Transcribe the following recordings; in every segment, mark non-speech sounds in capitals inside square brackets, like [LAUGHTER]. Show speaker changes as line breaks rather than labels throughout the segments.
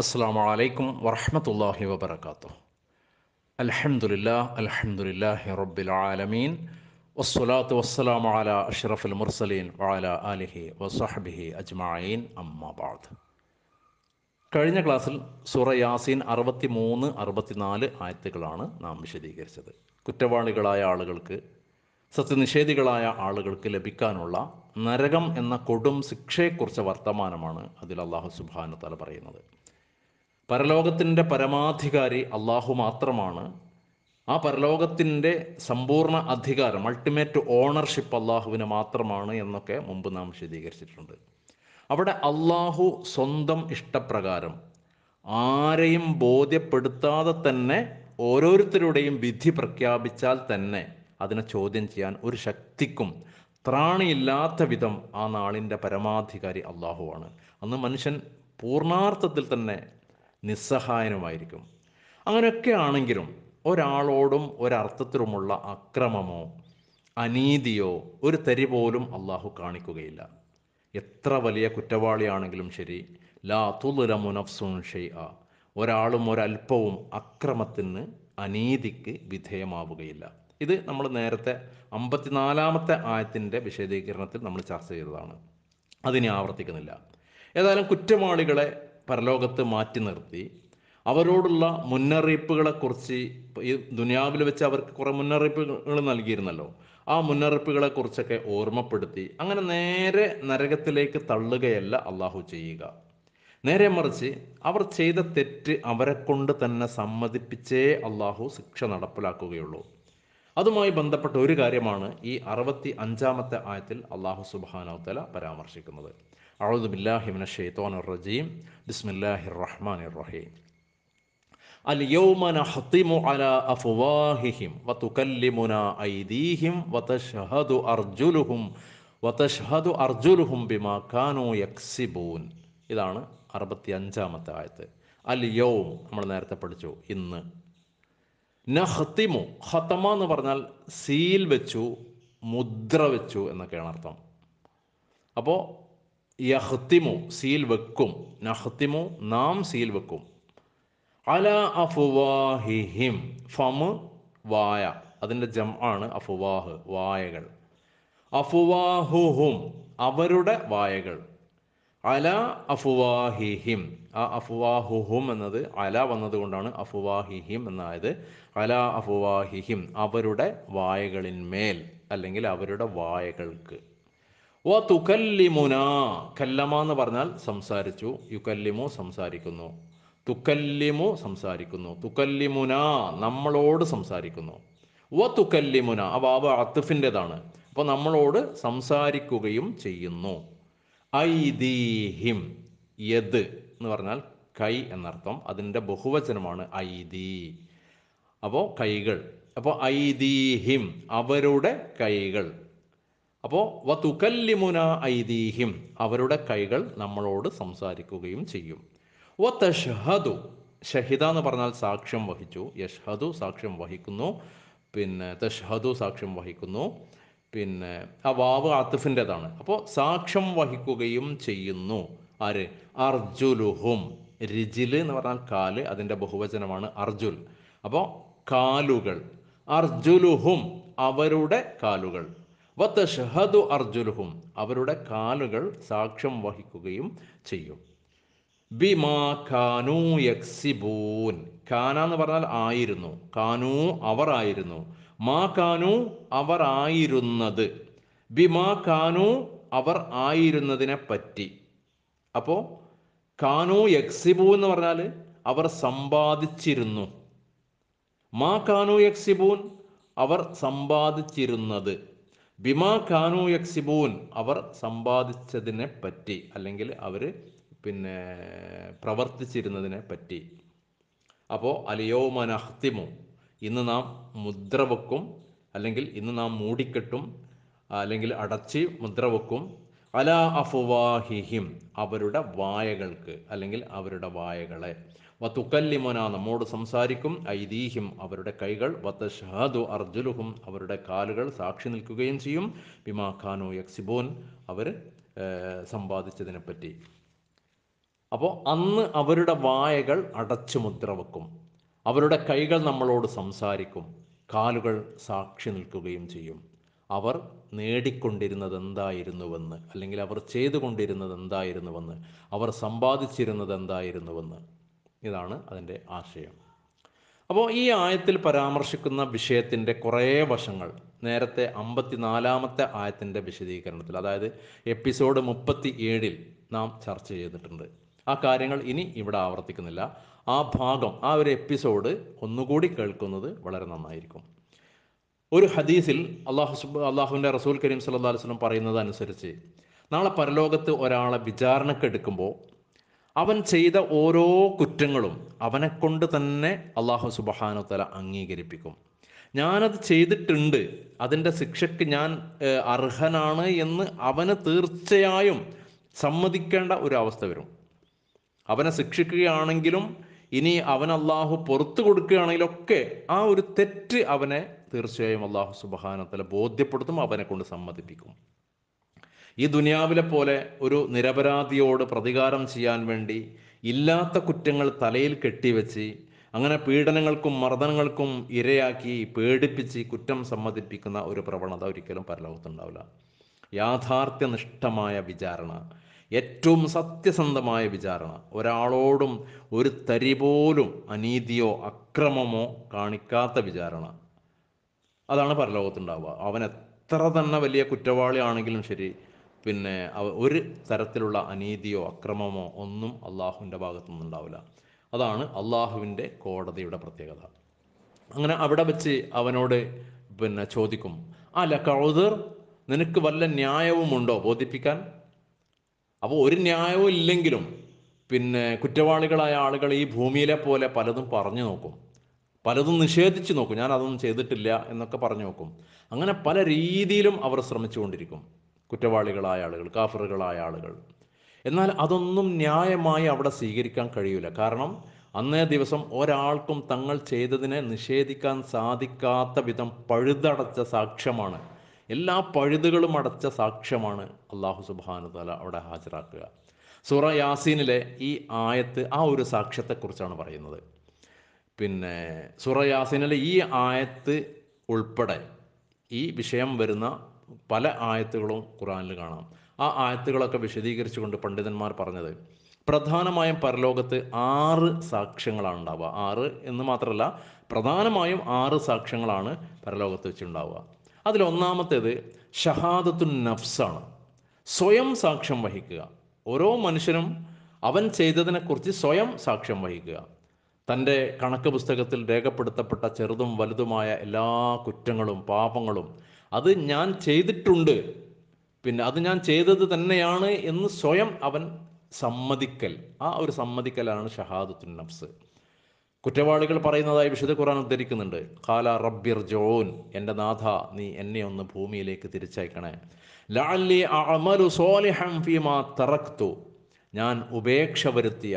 അസ്സാം വലൈക്കും വറഹമത്തല്ലാഹി വബർക്കാത്തു അലഹമുല്ല അലഹമുല്ലാഹി റബ്ബിൽ ആലമീൻ വസ്സലാത്തു വസ്സലാം അല അഷ്റഫുൽ മുർസലീൻ വാല അലിഹി വസഹബിഹി അജ്മായീൻ അമ്മാബാദ് കഴിഞ്ഞ ക്ലാസ്സിൽ സുറ യാസീൻ അറുപത്തി മൂന്ന് അറുപത്തിനാല് ആയത്തുകളാണ് നാം വിശദീകരിച്ചത് കുറ്റവാളികളായ ആളുകൾക്ക് സത്യനിഷേധികളായ ആളുകൾക്ക് ലഭിക്കാനുള്ള നരകം എന്ന കൊടും ശിക്ഷയെക്കുറിച്ച വർത്തമാനമാണ് അതിൽ അള്ളാഹു സുബാന തല പറയുന്നത് പരലോകത്തിൻ്റെ പരമാധികാരി അള്ളാഹു മാത്രമാണ് ആ പരലോകത്തിൻ്റെ സമ്പൂർണ്ണ അധികാരം അൾട്ടിമേറ്റ് ഓണർഷിപ്പ് അള്ളാഹുവിന് മാത്രമാണ് എന്നൊക്കെ മുമ്പ് നാം വിശദീകരിച്ചിട്ടുണ്ട് അവിടെ അള്ളാഹു സ്വന്തം ഇഷ്ടപ്രകാരം ആരെയും ബോധ്യപ്പെടുത്താതെ തന്നെ ഓരോരുത്തരുടെയും വിധി പ്രഖ്യാപിച്ചാൽ തന്നെ അതിനെ ചോദ്യം ചെയ്യാൻ ഒരു ശക്തിക്കും ത്രാണിയില്ലാത്ത വിധം ആ നാളിൻ്റെ പരമാധികാരി അള്ളാഹുവാണ് അന്ന് മനുഷ്യൻ പൂർണാർത്ഥത്തിൽ തന്നെ നിസ്സഹായനുമായിരിക്കും അങ്ങനെയൊക്കെ ആണെങ്കിലും ഒരാളോടും ഒരർത്ഥത്തിലുമുള്ള അക്രമമോ അനീതിയോ ഒരു തരി പോലും അള്ളാഹു കാണിക്കുകയില്ല എത്ര വലിയ കുറ്റവാളിയാണെങ്കിലും ശരി ലാ മുനഫ്സുൻ ഷെയ്അ ഒരാളും ഒരൽപ്പവും അക്രമത്തിന് അനീതിക്ക് വിധേയമാവുകയില്ല ഇത് നമ്മൾ നേരത്തെ അമ്പത്തിനാലാമത്തെ ആയത്തിൻ്റെ വിശദീകരണത്തിൽ നമ്മൾ ചർച്ച ചെയ്തതാണ് അതിനെ ആവർത്തിക്കുന്നില്ല ഏതായാലും കുറ്റവാളികളെ പരലോകത്ത് മാറ്റി നിർത്തി അവരോടുള്ള മുന്നറിയിപ്പുകളെക്കുറിച്ച് ഈ ദുനിയാവിൽ വെച്ച് അവർക്ക് കുറേ മുന്നറിയിപ്പുകൾ നൽകിയിരുന്നല്ലോ ആ മുന്നറിയിപ്പുകളെക്കുറിച്ചൊക്കെ ഓർമ്മപ്പെടുത്തി അങ്ങനെ നേരെ നരകത്തിലേക്ക് തള്ളുകയല്ല അള്ളാഹു ചെയ്യുക നേരെ മറിച്ച് അവർ ചെയ്ത തെറ്റ് അവരെ കൊണ്ട് തന്നെ സമ്മതിപ്പിച്ചേ അള്ളാഹു ശിക്ഷ നടപ്പിലാക്കുകയുള്ളൂ അതുമായി ബന്ധപ്പെട്ട ഒരു കാര്യമാണ് ഈ അറുപത്തി അഞ്ചാമത്തെ ആയത്തിൽ അള്ളാഹു സുബാനോത്തല പരാമർശിക്കുന്നത് റജീം റഹീം ഇതാണ് അറുപത്തി അഞ്ചാമത്തെ ആയത്ത് അൽ യൗം നമ്മൾ നേരത്തെ പഠിച്ചു ഇന്ന് നഹത്തിമു ഹത്തമ എന്ന് പറഞ്ഞാൽ സീൽ വെച്ചു മുദ്ര വെച്ചു എന്നൊക്കെയാണ് അർത്ഥം അപ്പോൾ യഹത്തിമു സീൽ വെക്കും നഹത്തിമു നാം സീൽ വെക്കും അല അഫുവാഹിഹിം ഫമ് വായ അതിൻ്റെ ജം ആണ് അഫുവാഹ് വായകൾ അഫുവാഹുഹും അവരുടെ വായകൾ അല അഫുവാഹിഹിം ആ അഫുവാഹുഹും എന്നത് അല വന്നതുകൊണ്ടാണ് അഫുവാഹിഹിം എന്നായത് അല അഫുവാഹിഹിം അവരുടെ വായകളിന്മേൽ അല്ലെങ്കിൽ അവരുടെ വായകൾക്ക് വ തുക്കല്ലിമുന കല്ലമ എന്ന് പറഞ്ഞാൽ സംസാരിച്ചു യുക്കല്ലിമു സംസാരിക്കുന്നു തുക്കല്ലിമു സംസാരിക്കുന്നു തുക്കല്ലിമുന നമ്മളോട് സംസാരിക്കുന്നു വ തുക്കല്ലിമുന ആ വാവ് അത്തുഫിൻ്റെതാണ് അപ്പോൾ നമ്മളോട് സംസാരിക്കുകയും ചെയ്യുന്നു ഐദീഹിം യദ് എന്ന് പറഞ്ഞാൽ കൈ എന്നർത്ഥം അതിൻ്റെ ബഹുവചനമാണ് ഐദീ അപ്പോൾ കൈകൾ അപ്പോൾ ഐദീഹിം അവരുടെ കൈകൾ അപ്പോൾ വ തുകല്ലിമുന ഐദീഹിം അവരുടെ കൈകൾ നമ്മളോട് സംസാരിക്കുകയും ചെയ്യും വ തഷഹദു ഷഹിദ എന്ന് പറഞ്ഞാൽ സാക്ഷ്യം വഹിച്ചു യഷ്ഹദു സാക്ഷ്യം വഹിക്കുന്നു പിന്നെ തഷ്ഹദു സാക്ഷ്യം വഹിക്കുന്നു പിന്നെ ആ വാവ് ആത്തിഫിൻ്റെതാണ് അപ്പോൾ സാക്ഷ്യം വഹിക്കുകയും ചെയ്യുന്നു ആര് അർജുലുഹും രിജിൽ എന്ന് പറഞ്ഞാൽ കാല് അതിൻ്റെ ബഹുവചനമാണ് അർജുൽ അപ്പോൾ കാലുകൾ അർജുലുഹും അവരുടെ കാലുകൾ വത്ത് ഷഹദു അർജുലുഹും അവരുടെ കാലുകൾ സാക്ഷ്യം വഹിക്കുകയും ചെയ്യും ബിമാ കാനു യക്സിബൂൻ കാന എന്ന് പറഞ്ഞാൽ ആയിരുന്നു കാനു അവർ ആയിരുന്നു മാ കാനു അവർ ആയിരുന്നത് ബിമാ കാനു അവർ ആയിരുന്നതിനെ പറ്റി അപ്പോ കാനു യക്സിബു എന്ന് പറഞ്ഞാൽ അവർ സമ്പാദിച്ചിരുന്നു മാ കാനു യക്സിബൂൻ അവർ സമ്പാദിച്ചിരുന്നത് ബിമാ കാനു യക്സിബൂൻ അവർ സമ്പാദിച്ചതിനെ പറ്റി അല്ലെങ്കിൽ അവർ പിന്നെ പ്രവർത്തിച്ചിരുന്നതിനെ പറ്റി അപ്പോൾ അലിയോ മനഹ്തിമു ഇന്ന് നാം മുദ്ര വെക്കും അല്ലെങ്കിൽ ഇന്ന് നാം മൂടിക്കെട്ടും അല്ലെങ്കിൽ അടച്ച് മുദ്ര വെക്കും അല അഫുവാഹിഹിം അവരുടെ വായകൾക്ക് അല്ലെങ്കിൽ അവരുടെ വായകളെ വത്തുക്കല്ലിമോന നമ്മോട് സംസാരിക്കും ഐദീഹിം അവരുടെ കൈകൾ ഷഹാദു അർജുലുഹും അവരുടെ കാലുകൾ സാക്ഷി നിൽക്കുകയും ചെയ്യും ബിമാ ഖാനു യക്സിബോൻ അവർ സമ്പാദിച്ചതിനെപ്പറ്റി അപ്പോൾ അന്ന് അവരുടെ വായകൾ അടച്ചു മുദ്ര വെക്കും അവരുടെ കൈകൾ നമ്മളോട് സംസാരിക്കും കാലുകൾ സാക്ഷി നിൽക്കുകയും ചെയ്യും അവർ നേടിക്കൊണ്ടിരുന്നത് എന്തായിരുന്നുവെന്ന് അല്ലെങ്കിൽ അവർ ചെയ്തുകൊണ്ടിരുന്നത് എന്തായിരുന്നുവെന്ന് അവർ സമ്പാദിച്ചിരുന്നത് എന്തായിരുന്നുവെന്ന് ഇതാണ് അതിൻ്റെ ആശയം അപ്പോൾ ഈ ആയത്തിൽ പരാമർശിക്കുന്ന വിഷയത്തിൻ്റെ കുറേ വശങ്ങൾ നേരത്തെ അമ്പത്തിനാലാമത്തെ ആയത്തിൻ്റെ വിശദീകരണത്തിൽ അതായത് എപ്പിസോഡ് മുപ്പത്തി ഏഴിൽ നാം ചർച്ച ചെയ്തിട്ടുണ്ട് ആ കാര്യങ്ങൾ ഇനി ഇവിടെ ആവർത്തിക്കുന്നില്ല ആ ഭാഗം ആ ഒരു എപ്പിസോഡ് ഒന്നുകൂടി കേൾക്കുന്നത് വളരെ നന്നായിരിക്കും ഒരു ഹദീസിൽ അള്ളാഹു അള്ളാഹുവിൻ്റെ റസൂൽ കരീം സല്ലാ അലൈവലം പറയുന്നത് അനുസരിച്ച് നാളെ പരലോകത്ത് ഒരാളെ വിചാരണക്കെടുക്കുമ്പോൾ അവൻ ചെയ്ത ഓരോ കുറ്റങ്ങളും അവനെ കൊണ്ട് തന്നെ അള്ളാഹു തല അംഗീകരിപ്പിക്കും ഞാനത് ചെയ്തിട്ടുണ്ട് അതിൻ്റെ ശിക്ഷയ്ക്ക് ഞാൻ അർഹനാണ് എന്ന് അവന് തീർച്ചയായും സമ്മതിക്കേണ്ട ഒരു അവസ്ഥ വരും അവനെ ശിക്ഷിക്കുകയാണെങ്കിലും ഇനി അവൻ അള്ളാഹു പുറത്തു കൊടുക്കുകയാണെങ്കിലൊക്കെ ആ ഒരു തെറ്റ് അവനെ തീർച്ചയായും അള്ളാഹു സുബഹാനത്തല ബോധ്യപ്പെടുത്തും അവനെ കൊണ്ട് സമ്മതിപ്പിക്കും ഈ ദുനിയാവിലെ പോലെ ഒരു നിരപരാധിയോട് പ്രതികാരം ചെയ്യാൻ വേണ്ടി ഇല്ലാത്ത കുറ്റങ്ങൾ തലയിൽ കെട്ടിവെച്ച് അങ്ങനെ പീഡനങ്ങൾക്കും മർദ്ദനങ്ങൾക്കും ഇരയാക്കി പേടിപ്പിച്ച് കുറ്റം സമ്മതിപ്പിക്കുന്ന ഒരു പ്രവണത ഒരിക്കലും പരലോകത്തുണ്ടാവില്ല യാഥാർത്ഥ്യനിഷ്ഠമായ വിചാരണ ഏറ്റവും സത്യസന്ധമായ വിചാരണ ഒരാളോടും ഒരു തരി പോലും അനീതിയോ അക്രമമോ കാണിക്കാത്ത വിചാരണ അതാണ് പരലോകത്തുണ്ടാവുക അവൻ എത്ര തന്നെ വലിയ കുറ്റവാളിയാണെങ്കിലും ശരി പിന്നെ ഒരു തരത്തിലുള്ള അനീതിയോ അക്രമമോ ഒന്നും അള്ളാഹുവിൻ്റെ ഭാഗത്തു ഉണ്ടാവില്ല അതാണ് അള്ളാഹുവിൻ്റെ കോടതിയുടെ പ്രത്യേകത അങ്ങനെ അവിടെ വെച്ച് അവനോട് പിന്നെ ചോദിക്കും അല്ല കൗതർ നിനക്ക് വല്ല ന്യായവും ഉണ്ടോ ബോധിപ്പിക്കാൻ അപ്പോൾ ഒരു ന്യായവും ഇല്ലെങ്കിലും പിന്നെ കുറ്റവാളികളായ ആളുകൾ ഈ ഭൂമിയിലെ പോലെ പലതും പറഞ്ഞു നോക്കും പലതും നിഷേധിച്ചു നോക്കും ഞാൻ അതൊന്നും ചെയ്തിട്ടില്ല എന്നൊക്കെ പറഞ്ഞു നോക്കും അങ്ങനെ പല രീതിയിലും അവർ ശ്രമിച്ചുകൊണ്ടിരിക്കും കുറ്റവാളികളായ ആളുകൾ കാഫറുകളായ ആളുകൾ എന്നാൽ അതൊന്നും ന്യായമായി അവിടെ സ്വീകരിക്കാൻ കഴിയില്ല കാരണം അന്നേ ദിവസം ഒരാൾക്കും തങ്ങൾ ചെയ്തതിനെ നിഷേധിക്കാൻ സാധിക്കാത്ത വിധം പഴുതടച്ച സാക്ഷ്യമാണ് എല്ലാ പഴുതുകളും അടച്ച സാക്ഷ്യമാണ് അള്ളാഹു സുബാനുതല അവിടെ ഹാജരാക്കുക സൂറ യാസീനിലെ ഈ ആയത്ത് ആ ഒരു സാക്ഷ്യത്തെക്കുറിച്ചാണ് പറയുന്നത് പിന്നെ സൂറ യാസീനിലെ ഈ ആയത്ത് ഉൾപ്പെടെ ഈ വിഷയം വരുന്ന പല ആയത്തുകളും ഖുറാനിൽ കാണാം ആ ആയത്തുകളൊക്കെ വിശദീകരിച്ചുകൊണ്ട് പണ്ഡിതന്മാർ പറഞ്ഞത് പ്രധാനമായും പരലോകത്ത് ആറ് സാക്ഷ്യങ്ങളാണ് ഉണ്ടാവുക ആറ് എന്ന് മാത്രമല്ല പ്രധാനമായും ആറ് സാക്ഷ്യങ്ങളാണ് പരലോകത്ത് വെച്ചുണ്ടാവുക അതിലൊന്നാമത്തേത് ഷഹാദത്തു നഫ്സാണ് സ്വയം സാക്ഷ്യം വഹിക്കുക ഓരോ മനുഷ്യനും അവൻ ചെയ്തതിനെക്കുറിച്ച് സ്വയം സാക്ഷ്യം വഹിക്കുക തൻ്റെ കണക്ക് പുസ്തകത്തിൽ രേഖപ്പെടുത്തപ്പെട്ട ചെറുതും വലുതുമായ എല്ലാ കുറ്റങ്ങളും പാപങ്ങളും അത് ഞാൻ ചെയ്തിട്ടുണ്ട് പിന്നെ അത് ഞാൻ ചെയ്തത് തന്നെയാണ് എന്ന് സ്വയം അവൻ സമ്മതിക്കൽ ആ ഒരു സമ്മതിക്കലാണ് ഷഹാദത്തുൻ നഫ്സ് കുറ്റവാളികൾ പറയുന്നതായി വിശുദ്ധ ഖുർആൻ ഉദ്ധരിക്കുന്നുണ്ട് ഖാല റബ്ബിർ ജോൻ എൻ്റെ നാഥ നീ എന്നെ ഒന്ന് ഭൂമിയിലേക്ക് തിരിച്ചയക്കണേ ലാലി അമലു സോലിഹം ഫീമാ തറക്തു ഞാൻ ഉപേക്ഷ വരുത്തിയ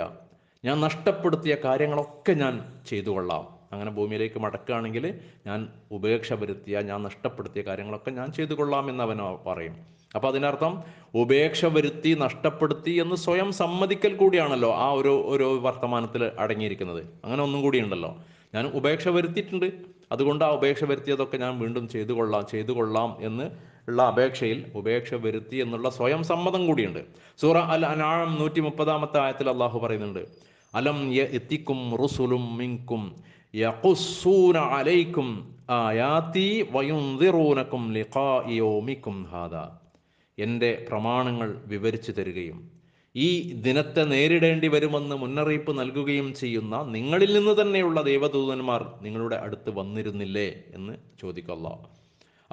ഞാൻ നഷ്ടപ്പെടുത്തിയ കാര്യങ്ങളൊക്കെ ഞാൻ ചെയ്തു കൊള്ളാം അങ്ങനെ ഭൂമിയിലേക്ക് മടക്കുകയാണെങ്കിൽ ഞാൻ ഉപേക്ഷ വരുത്തിയ ഞാൻ നഷ്ടപ്പെടുത്തിയ കാര്യങ്ങളൊക്കെ ഞാൻ ചെയ്തു കൊള്ളാം എന്ന് അവൻ പറയും അപ്പോൾ അതിനർത്ഥം ഉപേക്ഷ വരുത്തി നഷ്ടപ്പെടുത്തി എന്ന് സ്വയം സമ്മതിക്കൽ കൂടിയാണല്ലോ ആ ഒരു ഒരു വർത്തമാനത്തിൽ അടങ്ങിയിരിക്കുന്നത് അങ്ങനെ ഒന്നും കൂടിയുണ്ടല്ലോ ഞാൻ ഉപേക്ഷ വരുത്തിയിട്ടുണ്ട് അതുകൊണ്ട് ആ ഉപേക്ഷ വരുത്തിയതൊക്കെ ഞാൻ വീണ്ടും ചെയ്തു കൊള്ളാം ചെയ്തു കൊള്ളാം എന്ന് ഉള്ള അപേക്ഷയിൽ ഉപേക്ഷ വരുത്തി എന്നുള്ള സ്വയം സമ്മതം കൂടിയുണ്ട് സൂറ അൽ അനാഴം നൂറ്റി മുപ്പതാമത്തെ ആയത്തിൽ അള്ളാഹു പറയുന്നുണ്ട് അലം എത്തിക്കും റുസുലും മിങ്കും യഖുസ്സൂന അലൈക്കും ആയാത്തി വയുന്തിറൂനക്കും ലിഖായിയോമിക്കും ഹാദ എൻ്റെ പ്രമാണങ്ങൾ വിവരിച്ചു തരികയും ഈ ദിനത്തെ നേരിടേണ്ടി വരുമെന്ന് മുന്നറിയിപ്പ് നൽകുകയും ചെയ്യുന്ന നിങ്ങളിൽ നിന്ന് തന്നെയുള്ള ദേവദൂതന്മാർ നിങ്ങളുടെ അടുത്ത് വന്നിരുന്നില്ലേ എന്ന് ചോദിക്കല്ല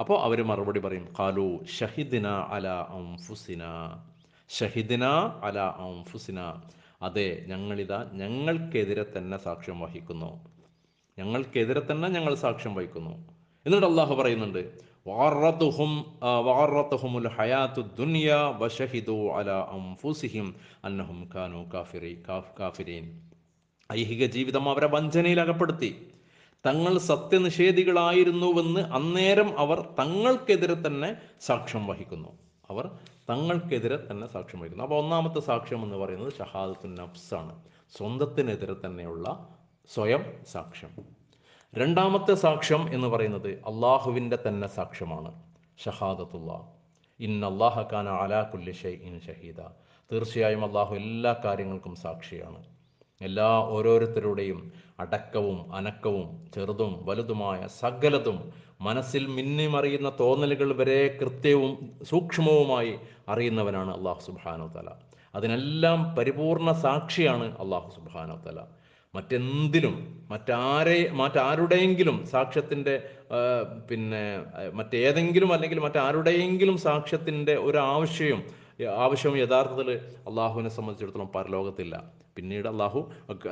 അപ്പോൾ അവർ മറുപടി പറയും കാലു ഷഹിദിന അല ഔംഫുസിന ഷഹിദിന അല ഔംഫുസിന അതെ ഞങ്ങളിതാ ഞങ്ങൾക്കെതിരെ തന്നെ സാക്ഷ്യം വഹിക്കുന്നു ഞങ്ങൾക്കെതിരെ തന്നെ ഞങ്ങൾ സാക്ഷ്യം വഹിക്കുന്നു എന്നിട്ട് അള്ളാഹു പറയുന്നുണ്ട് കാനു കാഫ് കാഫിരീൻ ഐഹിക ജീവിതം അവരെ വഞ്ചനയിൽ അകപ്പെടുത്തി തങ്ങൾ സത്യനിഷേധികളായിരുന്നുവെന്ന് അന്നേരം അവർ തങ്ങൾക്കെതിരെ തന്നെ സാക്ഷ്യം വഹിക്കുന്നു അവർ തങ്ങൾക്കെതിരെ തന്നെ സാക്ഷ്യം വഹിക്കുന്നു അപ്പോൾ ഒന്നാമത്തെ സാക്ഷ്യം എന്ന് പറയുന്നത് ഷഹാദത്തുൻ നഫ്സാണ് സ്വന്തത്തിനെതിരെ തന്നെയുള്ള സ്വയം സാക്ഷ്യം രണ്ടാമത്തെ സാക്ഷ്യം എന്ന് പറയുന്നത് അള്ളാഹുവിൻ്റെ തന്നെ സാക്ഷ്യമാണ് ഷഹാദത്തുള്ള ഇൻ അള്ളാഹ ഖാന അലാ കുല്ലി ഇൻ ഷഹീദ തീർച്ചയായും അള്ളാഹു എല്ലാ കാര്യങ്ങൾക്കും സാക്ഷിയാണ് എല്ലാ ഓരോരുത്തരുടെയും അടക്കവും അനക്കവും ചെറുതും വലുതുമായ സകലതും മനസ്സിൽ മിന്നിമറിയുന്ന തോന്നലുകൾ വരെ കൃത്യവും സൂക്ഷ്മവുമായി അറിയുന്നവനാണ് അള്ളാഹു സുബാനോ തല അതിനെല്ലാം പരിപൂർണ സാക്ഷിയാണ് അള്ളാഹു സുബാനോ തല മറ്റെന്തിനും മറ്റാരെ മറ്റാരുടെയെങ്കിലും സാക്ഷ്യത്തിൻ്റെ പിന്നെ മറ്റേതെങ്കിലും അല്ലെങ്കിൽ മറ്റാരുടെയെങ്കിലും സാക്ഷ്യത്തിൻ്റെ ഒരു ആവശ്യം യഥാർത്ഥത്തിൽ അള്ളാഹുവിനെ സംബന്ധിച്ചിടത്തോളം പരലോകത്തില്ല പിന്നീട് അള്ളാഹു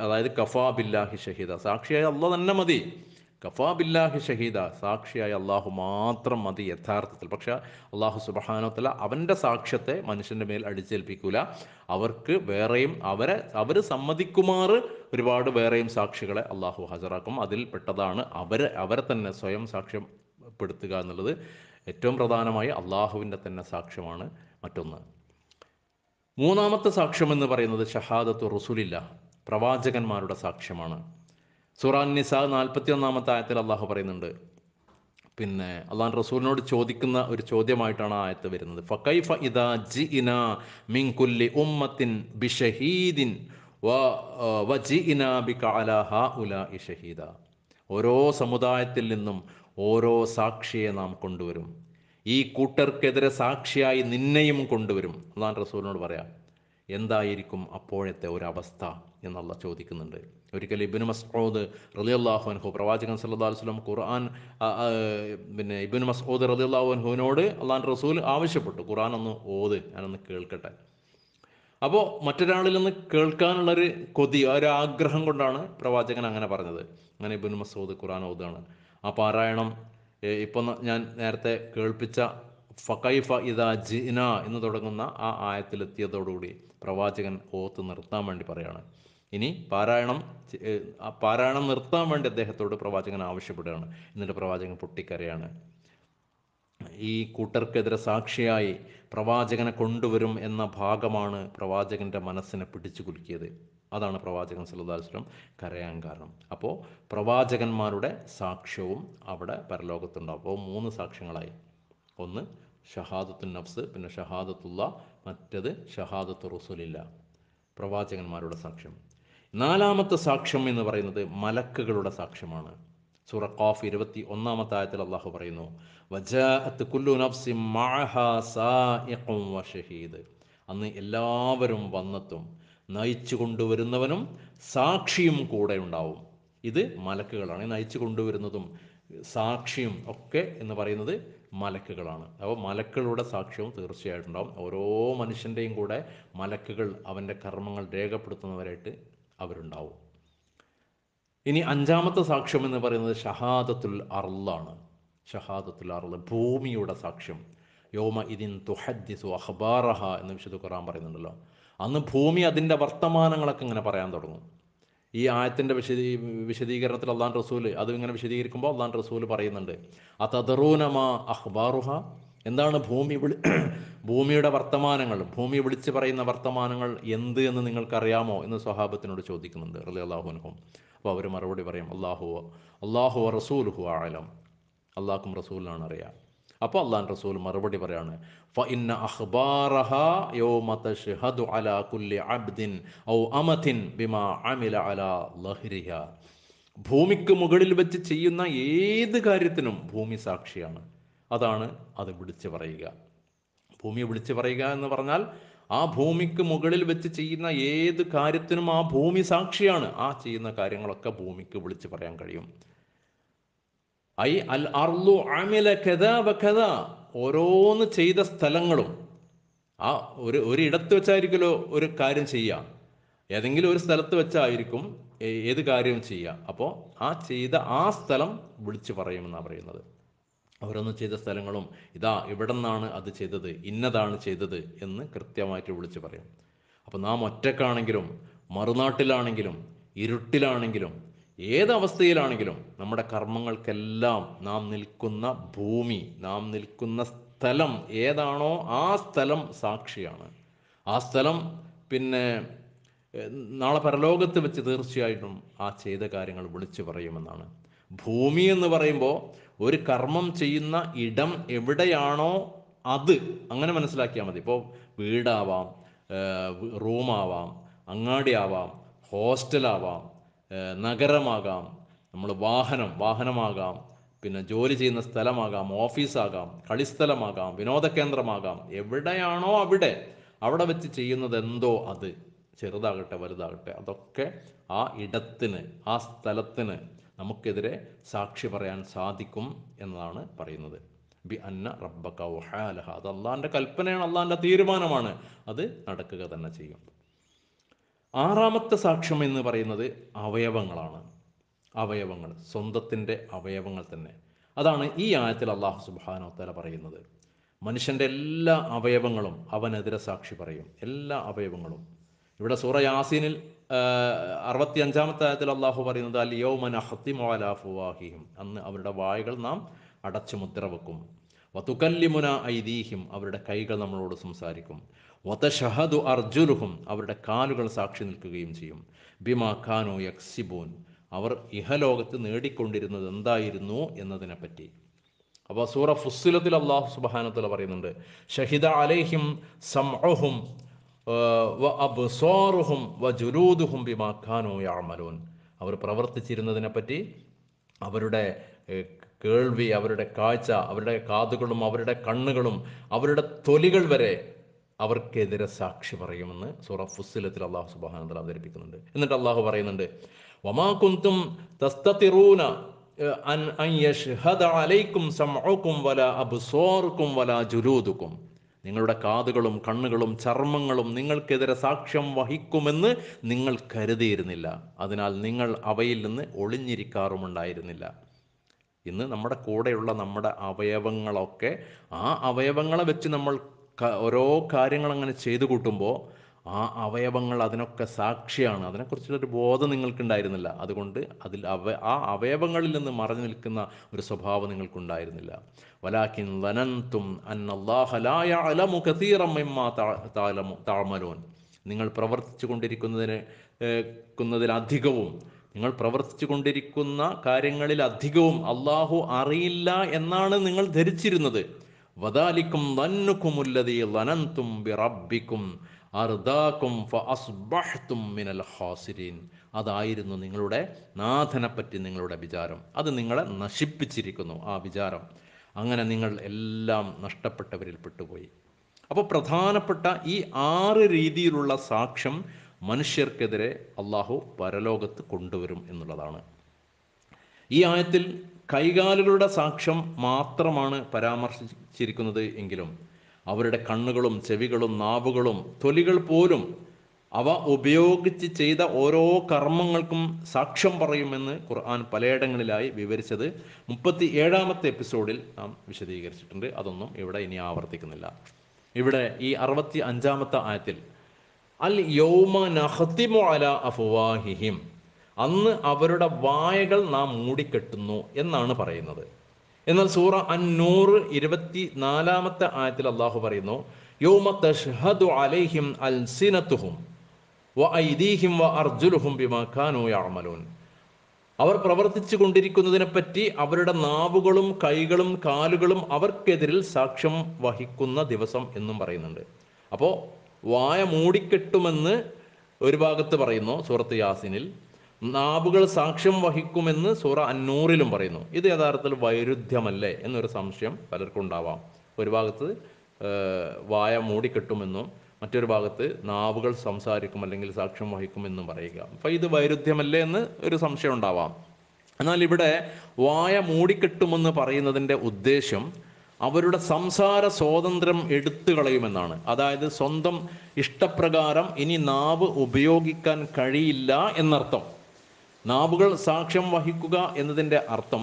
അതായത് കഫാ ബില്ലാഹി ഷഹീദ സാക്ഷിയായ അള്ളാഹ് തന്നെ മതി കഫാബില്ലാഹി ഷഹീദ സാക്ഷിയായ അള്ളാഹു മാത്രം മതി യഥാർത്ഥത്തിൽ പക്ഷേ അള്ളാഹു സുബഹാനോത്തല അവൻ്റെ സാക്ഷ്യത്തെ മനുഷ്യൻ്റെ മേൽ അടിച്ചേൽപ്പിക്കൂല അവർക്ക് വേറെയും അവരെ അവർ സമ്മതിക്കുമാർ ഒരുപാട് വേറെയും സാക്ഷികളെ അള്ളാഹു ഹാജരാക്കും അതിൽ പെട്ടതാണ് അവരെ അവരെ തന്നെ സ്വയം സാക്ഷ്യപ്പെടുത്തുക എന്നുള്ളത് ഏറ്റവും പ്രധാനമായി അള്ളാഹുവിൻ്റെ തന്നെ സാക്ഷ്യമാണ് മറ്റൊന്ന് മൂന്നാമത്തെ സാക്ഷ്യം എന്ന് പറയുന്നത് ഷഹാദത്ത് റസൂലില്ല പ്രവാചകന്മാരുടെ സാക്ഷ്യമാണ് സൂറാൻ നിസ നാൽപ്പത്തി ഒന്നാമത്തെ ആയത്തിൽ അള്ളാഹു പറയുന്നുണ്ട് പിന്നെ അള്ളാഹു റസൂലിനോട് ചോദിക്കുന്ന ഒരു ചോദ്യമായിട്ടാണ് ആ ആയത്ത് വരുന്നത് ഫക്കൈഫ ഇദാ ജി ഇന മിൻ കുല്ലി ഉമ്മത്തിൻ വ ബി കാലഹ ഷഹീദ ഓരോ സമുദായത്തിൽ നിന്നും ഓരോ സാക്ഷിയെ നാം കൊണ്ടുവരും ഈ കൂട്ടർക്കെതിരെ സാക്ഷിയായി നിന്നെയും കൊണ്ടുവരും അള്ളാഹ് റസൂലിനോട് പറയാം എന്തായിരിക്കും അപ്പോഴത്തെ ഒരവസ്ഥ എന്നുള്ള ചോദിക്കുന്നുണ്ട് ഒരിക്കൽ ഇബിന് മസ്ഓദ് റലി അള്ളാഹു അൻഹു പ്രവാചകൻ സല്ലാ വസ്ലം ഖുർആൻ പിന്നെ ഇബിൻ മസ്ഓദ് റലി അള്ളാഹു അൻഹുവിനോട് അള്ളാൻ റസൂൽ ആവശ്യപ്പെട്ടു ഖുർആൻ ഒന്ന് ഓത് ഞാനൊന്ന് കേൾക്കട്ടെ അപ്പോൾ മറ്റൊരാളിൽ നിന്ന് കേൾക്കാനുള്ളൊരു കൊതി ഒരു ആഗ്രഹം കൊണ്ടാണ് പ്രവാചകൻ അങ്ങനെ പറഞ്ഞത് അങ്ങനെ ഇബിൻ മസൂദ് ഖുർആൻ ഓതാണ് ആ പാരായണം ഇപ്പം ഞാൻ നേരത്തെ കേൾപ്പിച്ച ഫൈഫ ഇദാ ജിന എന്ന് തുടങ്ങുന്ന ആ ആയത്തിലെത്തിയതോടുകൂടി പ്രവാചകൻ ഓത്ത് നിർത്താൻ വേണ്ടി പറയാണ് ഇനി പാരായണം പാരായണം നിർത്താൻ വേണ്ടി അദ്ദേഹത്തോട് പ്രവാചകൻ ആവശ്യപ്പെടുകയാണ് എന്നിട്ട് പ്രവാചകൻ പൊട്ടിക്കരയാണ് ഈ കൂട്ടർക്കെതിരെ സാക്ഷിയായി പ്രവാചകനെ കൊണ്ടുവരും എന്ന ഭാഗമാണ് പ്രവാചകൻ്റെ മനസ്സിനെ പിടിച്ചു കുലുക്കിയത് അതാണ് പ്രവാചകൻ സല്ലല്ലാസ്ലം കരയാൻ കാരണം അപ്പോൾ പ്രവാചകന്മാരുടെ സാക്ഷ്യവും അവിടെ പരലോകത്തുണ്ടാവും അപ്പോൾ മൂന്ന് സാക്ഷ്യങ്ങളായി ഒന്ന് ഷഹാദത്തു നഫ്സ് പിന്നെ ഷഹാദത്തുള്ള മറ്റത് ഷഹാദത്ത് റസൂലില്ല പ്രവാചകന്മാരുടെ സാക്ഷ്യം നാലാമത്തെ സാക്ഷ്യം എന്ന് പറയുന്നത് മലക്കുകളുടെ സാക്ഷ്യമാണ് സൂറ ഖാഫ് ഇരുപത്തി ഒന്നാമത്തെ ആയത്തിൽ അള്ളാഹു പറയുന്നു വജാഅത്ത് കുല്ലു നഫ്സി അന്ന് എല്ലാവരും വന്നെത്തും നയിച്ചു കൊണ്ടുവരുന്നവനും സാക്ഷിയും കൂടെ ഉണ്ടാവും ഇത് മലക്കുകളാണ് നയിച്ചു കൊണ്ടുവരുന്നതും സാക്ഷിയും ഒക്കെ എന്ന് പറയുന്നത് മലക്കുകളാണ് അപ്പോൾ മലക്കുകളുടെ സാക്ഷ്യവും തീർച്ചയായിട്ടും ഉണ്ടാവും ഓരോ മനുഷ്യൻ്റെയും കൂടെ മലക്കുകൾ അവൻ്റെ കർമ്മങ്ങൾ രേഖപ്പെടുത്തുന്നവരായിട്ട് അവരുണ്ടാവും ഇനി അഞ്ചാമത്തെ സാക്ഷ്യം എന്ന് പറയുന്നത് ഷഹാദത്തുൽ അർളാണ് ഷഹാദത്തുൽ അർള് ഭൂമിയുടെ സാക്ഷ്യം യോമ ഇതിൻ തുഹദ്ദിസു അഹ്ബാറഹ എന്ന് വിശുദ്ധ ഖുറാൻ പറയുന്നുണ്ടല്ലോ അന്ന് ഭൂമി അതിൻ്റെ വർത്തമാനങ്ങളൊക്കെ ഇങ്ങനെ പറയാൻ തുടങ്ങും ഈ ആയത്തിൻ്റെ വിശദീ വിശദീകരണത്തിൽ അള്ളാൻ റസൂൽ അത് ഇങ്ങനെ വിശദീകരിക്കുമ്പോൾ അള്ളാൻ റസൂൽ പറയുന്നുണ്ട് അതദറൂനമാ അഹ്ബാറുഹ എന്താണ് ഭൂമി വിളി [CLEARS THROAT] ഭൂമിയുടെ വർത്തമാനങ്ങൾ ഭൂമി വിളിച്ചു പറയുന്ന വർത്തമാനങ്ങൾ എന്ത് എന്ന് നിങ്ങൾക്കറിയാമോ എന്ന് സ്വഹാബത്തിനോട് ചോദിക്കുന്നുണ്ട് അള്ളാഹു അള്ളാഹുനഹും അപ്പോൾ അവർ മറുപടി പറയും അള്ളാഹു അള്ളാഹു റസൂലുഹു ആലം അള്ളാഹുക്കും റസൂലിനാണ് അറിയാം അപ്പോൾ അള്ളാൻ റസൂൽ മറുപടി പറയാണ് ഭൂമിക്ക് മുകളിൽ വെച്ച് ചെയ്യുന്ന ഏത് കാര്യത്തിനും ഭൂമി സാക്ഷിയാണ് അതാണ് അത് വിളിച്ചു പറയുക ഭൂമിയെ വിളിച്ചു പറയുക എന്ന് പറഞ്ഞാൽ ആ ഭൂമിക്ക് മുകളിൽ വെച്ച് ചെയ്യുന്ന ഏത് കാര്യത്തിനും ആ ഭൂമി സാക്ഷിയാണ് ആ ചെയ്യുന്ന കാര്യങ്ങളൊക്കെ ഭൂമിക്ക് വിളിച്ചു പറയാൻ കഴിയും ഐ അൽ അർലു അമില കഥ കഥ ഓരോന്ന് ചെയ്ത സ്ഥലങ്ങളും ആ ഒരു ഒരിടത്ത് വെച്ചായിരിക്കുമല്ലോ ഒരു കാര്യം ചെയ്യുക ഏതെങ്കിലും ഒരു സ്ഥലത്ത് വെച്ചായിരിക്കും ഏത് കാര്യവും ചെയ്യുക അപ്പോൾ ആ ചെയ്ത ആ സ്ഥലം വിളിച്ചു പറയുമെന്നാണ് പറയുന്നത് അവരൊന്നും ചെയ്ത സ്ഥലങ്ങളും ഇതാ ഇവിടെ നിന്നാണ് അത് ചെയ്തത് ഇന്നതാണ് ചെയ്തത് എന്ന് കൃത്യമായിട്ട് വിളിച്ച് പറയും അപ്പോൾ നാം ഒറ്റക്കാണെങ്കിലും മറുനാട്ടിലാണെങ്കിലും ഇരുട്ടിലാണെങ്കിലും ഏതവസ്ഥയിലാണെങ്കിലും നമ്മുടെ കർമ്മങ്ങൾക്കെല്ലാം നാം നിൽക്കുന്ന ഭൂമി നാം നിൽക്കുന്ന സ്ഥലം ഏതാണോ ആ സ്ഥലം സാക്ഷിയാണ് ആ സ്ഥലം പിന്നെ നാളെ പരലോകത്ത് വെച്ച് തീർച്ചയായിട്ടും ആ ചെയ്ത കാര്യങ്ങൾ വിളിച്ചു പറയുമെന്നാണ് ഭൂമി എന്ന് പറയുമ്പോൾ ഒരു കർമ്മം ചെയ്യുന്ന ഇടം എവിടെയാണോ അത് അങ്ങനെ മനസ്സിലാക്കിയാൽ മതി ഇപ്പോൾ വീടാവാം റൂമാവാം അങ്ങാടിയാവാം ഹോസ്റ്റലാവാം നഗരമാകാം നമ്മൾ വാഹനം വാഹനമാകാം പിന്നെ ജോലി ചെയ്യുന്ന സ്ഥലമാകാം ഓഫീസാകാം കളിസ്ഥലമാകാം കേന്ദ്രമാകാം എവിടെയാണോ അവിടെ അവിടെ വെച്ച് ചെയ്യുന്നത് എന്തോ അത് ചെറുതാകട്ടെ വലുതാകട്ടെ അതൊക്കെ ആ ഇടത്തിന് ആ സ്ഥലത്തിന് നമുക്കെതിരെ സാക്ഷി പറയാൻ സാധിക്കും എന്നതാണ് പറയുന്നത് ബി അന്ന റബ്ബ കൗഹാലഹ അത് അള്ളാഹിൻ്റെ കൽപ്പനയാണ് അള്ളാഹിൻ്റെ തീരുമാനമാണ് അത് നടക്കുക തന്നെ ചെയ്യും ആറാമത്തെ സാക്ഷ്യം എന്ന് പറയുന്നത് അവയവങ്ങളാണ് അവയവങ്ങൾ സ്വന്തത്തിൻ്റെ അവയവങ്ങൾ തന്നെ അതാണ് ഈ ആയത്തിൽ അള്ളാഹു സുബാനോത്തല പറയുന്നത് മനുഷ്യൻ്റെ എല്ലാ അവയവങ്ങളും അവനെതിരെ സാക്ഷി പറയും എല്ലാ അവയവങ്ങളും ഇവിടെ സൂറ യാസീനിൽ അറുപത്തി അഞ്ചാമത്തെ ആയത്തിൽ അള്ളാഹു പറയുന്നത് അലിയോ മനഹത്തിമോലാഫുവാഹിഹിം അന്ന് അവരുടെ വായകൾ നാം അടച്ചു മുദ്ര വെക്കും വതുക്കല്ലിമുന ഐദീഹിം അവരുടെ കൈകൾ നമ്മളോട് സംസാരിക്കും വതഷഹദു അർജുലുഹും അവരുടെ കാലുകൾ സാക്ഷി നിൽക്കുകയും ചെയ്യും ബിമാ ഖാനോ യക്സിബൂൻ അവർ ഇഹലോകത്ത് നേടിക്കൊണ്ടിരുന്നത് എന്തായിരുന്നു എന്നതിനെപ്പറ്റി അപ്പോൾ സൂറ ഫുസ്സിലത്തിൽ അള്ളാഹു സുബാനത്തിൽ പറയുന്നുണ്ട് ഷഹിദ അലൈഹിം സംഅഹും അബ്സോറുഹും ജുലൂദുഹും ബിമാക്കാനോ യാമലൂൻ അവർ പ്രവർത്തിച്ചിരുന്നതിനെ പറ്റി അവരുടെ കേൾവി അവരുടെ കാഴ്ച അവരുടെ കാതുകളും അവരുടെ കണ്ണുകളും അവരുടെ തൊലികൾ വരെ അവർക്കെതിരെ സാക്ഷി പറയുമെന്ന് സൂറ അള്ളാഹു സുബാന അവതരിപ്പിക്കുന്നുണ്ട് എന്നിട്ട് അള്ളാഹു പറയുന്നുണ്ട് വമാ കുന്തും തസ്തത്തിറൂന അൻ അൻ അലൈക്കും വല വല ജുലൂദുക്കും നിങ്ങളുടെ കാതുകളും കണ്ണുകളും ചർമ്മങ്ങളും നിങ്ങൾക്കെതിരെ സാക്ഷ്യം വഹിക്കുമെന്ന് നിങ്ങൾ കരുതിയിരുന്നില്ല അതിനാൽ നിങ്ങൾ അവയിൽ നിന്ന് ഒളിഞ്ഞിരിക്കാറുമുണ്ടായിരുന്നില്ല ഇന്ന് നമ്മുടെ കൂടെയുള്ള നമ്മുടെ അവയവങ്ങളൊക്കെ ആ അവയവങ്ങളെ വെച്ച് നമ്മൾ ഓരോ കാര്യങ്ങൾ അങ്ങനെ ചെയ്തു കൂട്ടുമ്പോൾ ആ അവയവങ്ങൾ അതിനൊക്കെ സാക്ഷിയാണ് അതിനെക്കുറിച്ചുള്ളൊരു ബോധം നിങ്ങൾക്കുണ്ടായിരുന്നില്ല അതുകൊണ്ട് അതിൽ അവ ആ അവയവങ്ങളിൽ നിന്ന് മറഞ്ഞു നിൽക്കുന്ന ഒരു സ്വഭാവം നിങ്ങൾക്കുണ്ടായിരുന്നില്ല വലാക്കിൻ വനന്തും അന്നല്ലാഹലായ താമലോൻ നിങ്ങൾ പ്രവർത്തിച്ചു കൊണ്ടിരിക്കുന്നതിന് ക്കുന്നതിലധികവും നിങ്ങൾ പ്രവർത്തിച്ചു കൊണ്ടിരിക്കുന്ന കാര്യങ്ങളിൽ അധികവും അള്ളാഹു അറിയില്ല എന്നാണ് നിങ്ങൾ ധരിച്ചിരുന്നത് വദാലിക്കും വന്നുക്കുമുല്ലതീ വനന്തും ബിറബിക്കും അർദാക്കും ഫഅസ്ബഹ്തും മിനൽ ഹാസിരീൻ അതായിരുന്നു നിങ്ങളുടെ നാഥനെപ്പറ്റി നിങ്ങളുടെ വിചാരം അത് നിങ്ങളെ നശിപ്പിച്ചിരിക്കുന്നു ആ വിചാരം അങ്ങനെ നിങ്ങൾ എല്ലാം നഷ്ടപ്പെട്ടവരിൽ പെട്ടുപോയി അപ്പോൾ പ്രധാനപ്പെട്ട ഈ ആറ് രീതിയിലുള്ള സാക്ഷ്യം മനുഷ്യർക്കെതിരെ അള്ളാഹു പരലോകത്ത് കൊണ്ടുവരും എന്നുള്ളതാണ് ഈ ആയത്തിൽ കൈകാലുകളുടെ സാക്ഷ്യം മാത്രമാണ് പരാമർശിച്ചിരിക്കുന്നത് എങ്കിലും അവരുടെ കണ്ണുകളും ചെവികളും നാവുകളും തൊലികൾ പോലും അവ ഉപയോഗിച്ച് ചെയ്ത ഓരോ കർമ്മങ്ങൾക്കും സാക്ഷ്യം പറയുമെന്ന് ഖുർആൻ പലയിടങ്ങളിലായി വിവരിച്ചത് മുപ്പത്തി ഏഴാമത്തെ എപ്പിസോഡിൽ നാം വിശദീകരിച്ചിട്ടുണ്ട് അതൊന്നും ഇവിടെ ഇനി ആവർത്തിക്കുന്നില്ല ഇവിടെ ഈ അറുപത്തി അഞ്ചാമത്തെ ആയത്തിൽ അൽ യൗമ നഹത്തിമു അല അഫ്വാഹിഹിം അന്ന് അവരുടെ വായകൾ നാം മൂടിക്കെട്ടുന്നു എന്നാണ് പറയുന്നത് എന്നാൽ സൂറ അന്നൂറ് ഇരുപത്തി നാലാമത്തെ ആയത്തിൽ അള്ളാഹു പറയുന്നു യൗമ അലൈഹിം അവർ പ്രവർത്തിച്ചു കൊണ്ടിരിക്കുന്നതിനെ പറ്റി അവരുടെ നാവുകളും കൈകളും കാലുകളും അവർക്കെതിരിൽ സാക്ഷ്യം വഹിക്കുന്ന ദിവസം എന്നും പറയുന്നുണ്ട് അപ്പോൾ വായ മൂടിക്കെട്ടുമെന്ന് ഒരു ഭാഗത്ത് പറയുന്നു സൂറത്ത് യാസിനിൽ നാവുകൾ സാക്ഷ്യം വഹിക്കുമെന്ന് സൂറ അന്നൂറിലും പറയുന്നു ഇത് യഥാർത്ഥത്തിൽ വൈരുദ്ധ്യമല്ലേ എന്നൊരു സംശയം പലർക്കും ഉണ്ടാവാം ഒരു ഭാഗത്ത് വായ മൂടിക്കെട്ടുമെന്നും മറ്റൊരു ഭാഗത്ത് നാവുകൾ സംസാരിക്കും അല്ലെങ്കിൽ സാക്ഷ്യം വഹിക്കുമെന്നും പറയുക അപ്പൊ ഇത് വൈരുദ്ധ്യമല്ലേ എന്ന് ഒരു സംശയം ഉണ്ടാവാം എന്നാൽ ഇവിടെ വായ മൂടിക്കെട്ടുമെന്ന് പറയുന്നതിൻ്റെ ഉദ്ദേശ്യം അവരുടെ സംസാര സ്വാതന്ത്ര്യം എടുത്തു കളയുമെന്നാണ് അതായത് സ്വന്തം ഇഷ്ടപ്രകാരം ഇനി നാവ് ഉപയോഗിക്കാൻ കഴിയില്ല എന്നർത്ഥം നാവുകൾ സാക്ഷ്യം വഹിക്കുക എന്നതിൻ്റെ അർത്ഥം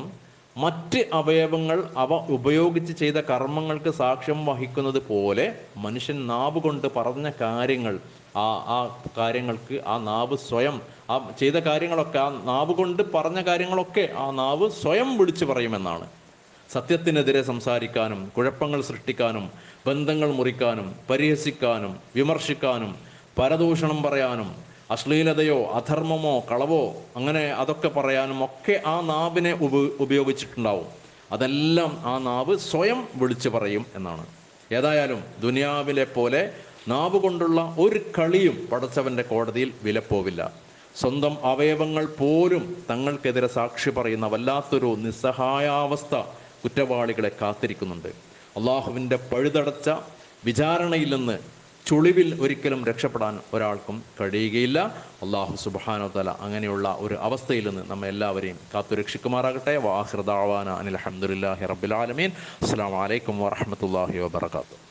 മറ്റ് അവയവങ്ങൾ അവ ഉപയോഗിച്ച് ചെയ്ത കർമ്മങ്ങൾക്ക് സാക്ഷ്യം വഹിക്കുന്നത് പോലെ മനുഷ്യൻ നാവ് കൊണ്ട് പറഞ്ഞ കാര്യങ്ങൾ ആ ആ കാര്യങ്ങൾക്ക് ആ നാവ് സ്വയം ആ ചെയ്ത കാര്യങ്ങളൊക്കെ ആ നാവ് കൊണ്ട് പറഞ്ഞ കാര്യങ്ങളൊക്കെ ആ നാവ് സ്വയം വിളിച്ചു പറയുമെന്നാണ് സത്യത്തിനെതിരെ സംസാരിക്കാനും കുഴപ്പങ്ങൾ സൃഷ്ടിക്കാനും ബന്ധങ്ങൾ മുറിക്കാനും പരിഹസിക്കാനും വിമർശിക്കാനും പരദൂഷണം പറയാനും അശ്ലീലതയോ അധർമ്മമോ കളവോ അങ്ങനെ അതൊക്കെ പറയാനും ഒക്കെ ആ നാവിനെ ഉപ ഉപയോഗിച്ചിട്ടുണ്ടാവും അതെല്ലാം ആ നാവ് സ്വയം വിളിച്ചു പറയും എന്നാണ് ഏതായാലും ദുനിയാവിലെ പോലെ നാവ് കൊണ്ടുള്ള ഒരു കളിയും പടച്ചവൻ്റെ കോടതിയിൽ വിലപ്പോവില്ല സ്വന്തം അവയവങ്ങൾ പോലും തങ്ങൾക്കെതിരെ സാക്ഷി പറയുന്ന വല്ലാത്തൊരു നിസ്സഹായാവസ്ഥ കുറ്റവാളികളെ കാത്തിരിക്കുന്നുണ്ട് അള്ളാഹുവിൻ്റെ പഴുതടച്ച വിചാരണയിൽ നിന്ന് ചുളിവിൽ ഒരിക്കലും രക്ഷപ്പെടാൻ ഒരാൾക്കും കഴിയുകയില്ല അള്ളാഹു സുബാനോ തല അങ്ങനെയുള്ള ഒരു അവസ്ഥയിൽ നിന്ന് നമ്മെ എല്ലാവരെയും കാത്തുരക്ഷിക്കുമാറാകട്ടെ വാഹൃദാവാന അനിൽ അഹമ്മദില്ലാഹി റബ്ബിലാലമീൻ അസ്സാം വലൈക്കും വാഹമത്തല്ലാഹി വാബർക്കാത്തു